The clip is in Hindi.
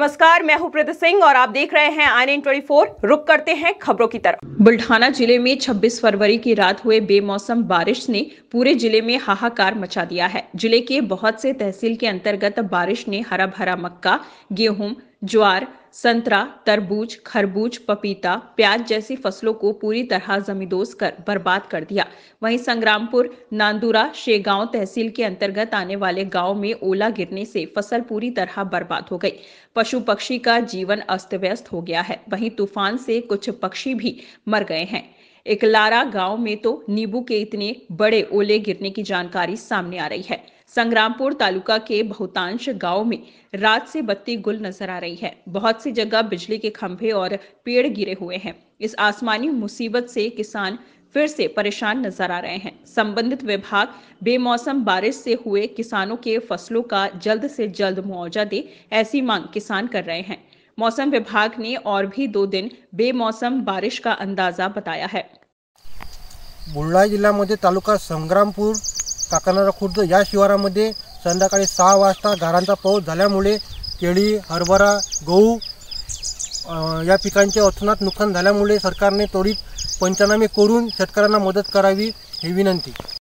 नमस्कार मैं हूं प्रदीप सिंह और आप देख रहे हैं आई एन ट्वेंटी रुक करते हैं खबरों की तरफ बुल्ढाना जिले में 26 फरवरी की रात हुए बेमौसम बारिश ने पूरे जिले में हाहाकार मचा दिया है जिले के बहुत से तहसील के अंतर्गत बारिश ने हरा भरा मक्का गेहूं ज्वार संतरा तरबूज खरबूज पपीता प्याज जैसी फसलों को पूरी तरह जमींदोज कर बर्बाद कर दिया वहीं संग्रामपुर नांदूरा शेगांव तहसील के अंतर्गत आने वाले गांव में ओला गिरने से फसल पूरी तरह बर्बाद हो गई पशु पक्षी का जीवन अस्त व्यस्त हो गया है वहीं तूफान से कुछ पक्षी भी मर गए हैं इकलारा गांव में तो नींबू के इतने बड़े ओले गिरने की जानकारी सामने आ रही है संग्रामपुर तालुका के बहुतांश गांव में रात से बत्ती गुल नजर आ रही है बहुत सी जगह बिजली के खंभे और पेड़ गिरे हुए हैं इस आसमानी मुसीबत से किसान फिर से परेशान नजर आ रहे हैं संबंधित विभाग बेमौसम बारिश से हुए किसानों के फसलों का जल्द से जल्द मुआवजा दे ऐसी मांग किसान कर रहे हैं मौसम विभाग ने और भी दो दिन बेमौसम बारिश का अंदाजा बताया है जिला मध्य तालुका संग्रामपुर काकनाळा खुर्द या शिवारामध्ये संध्याकाळी सहा वाजता घरांचा पाऊस झाल्यामुळे केळी हरभरा गहू या पिकांचे अथनात नुकसान झाल्यामुळे सरकारने त्वरित पंचनामे करून शेतकऱ्यांना मदत करावी ही विनंती